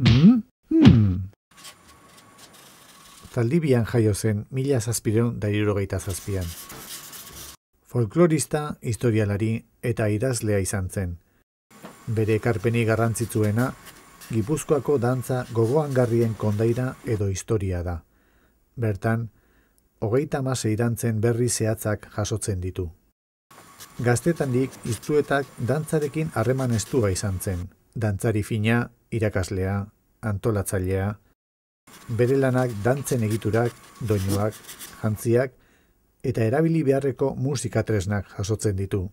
Zaldibian mm-hmm. hmm. jaio zen, mila zazpiron da zazpian. Folklorista, historialari eta idazlea izan zen. Bere ekarpeni garrantzitsuena, Gipuzkoako dantza gogoan garrien kondaira edo historia da. Bertan, hogeita masei dantzen berri zehatzak jasotzen ditu. Gaztetan dik, iztuetak dantzarekin harreman estua izan zen. Dantzari fina, irakaslea, antolatzailea, bere lanak dantzen egiturak, doinuak, jantziak eta erabili beharreko musika tresnak jasotzen ditu.